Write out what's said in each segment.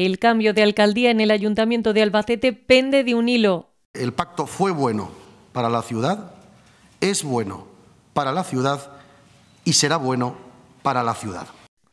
El cambio de alcaldía en el ayuntamiento de Albacete pende de un hilo. El pacto fue bueno para la ciudad, es bueno para la ciudad y será bueno para la ciudad.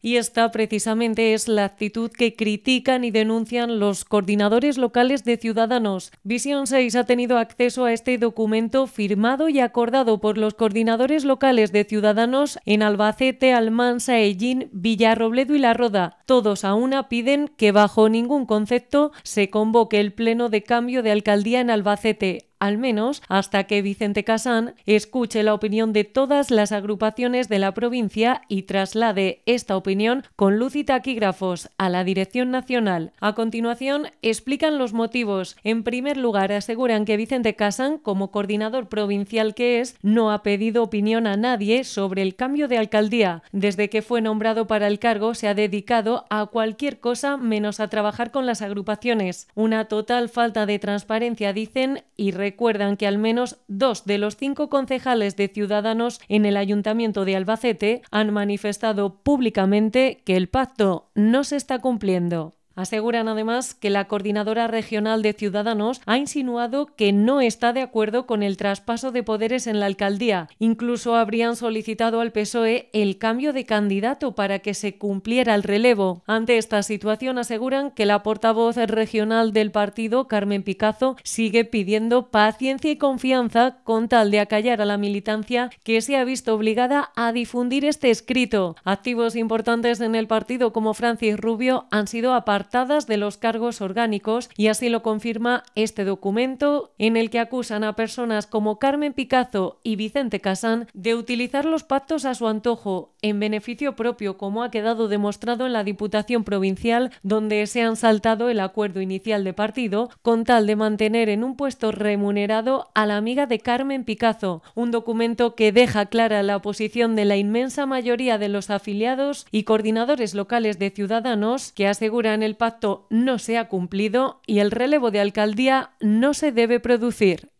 Y esta precisamente es la actitud que critican y denuncian los coordinadores locales de Ciudadanos. Visión 6 ha tenido acceso a este documento firmado y acordado por los coordinadores locales de Ciudadanos en Albacete, Almansa, Ellín, Villarrobledo y La Roda. Todos a una piden que bajo ningún concepto se convoque el pleno de cambio de alcaldía en Albacete al menos hasta que Vicente Casan escuche la opinión de todas las agrupaciones de la provincia y traslade esta opinión con luz y taquígrafos a la Dirección Nacional. A continuación, explican los motivos. En primer lugar, aseguran que Vicente Casan, como coordinador provincial que es, no ha pedido opinión a nadie sobre el cambio de alcaldía. Desde que fue nombrado para el cargo, se ha dedicado a cualquier cosa menos a trabajar con las agrupaciones. Una total falta de transparencia, dicen, y recuerdan que al menos dos de los cinco concejales de Ciudadanos en el Ayuntamiento de Albacete han manifestado públicamente que el pacto no se está cumpliendo. Aseguran además que la coordinadora regional de Ciudadanos ha insinuado que no está de acuerdo con el traspaso de poderes en la alcaldía. Incluso habrían solicitado al PSOE el cambio de candidato para que se cumpliera el relevo. Ante esta situación aseguran que la portavoz regional del partido, Carmen Picazo, sigue pidiendo paciencia y confianza con tal de acallar a la militancia que se ha visto obligada a difundir este escrito. Activos importantes en el partido como Francis Rubio han sido apartados de los cargos orgánicos y así lo confirma este documento en el que acusan a personas como Carmen Picazo y Vicente Casán de utilizar los pactos a su antojo en beneficio propio como ha quedado demostrado en la Diputación Provincial donde se han saltado el acuerdo inicial de partido con tal de mantener en un puesto remunerado a la amiga de Carmen Picazo, un documento que deja clara la posición de la inmensa mayoría de los afiliados y coordinadores locales de Ciudadanos que aseguran el pacto no se ha cumplido y el relevo de alcaldía no se debe producir.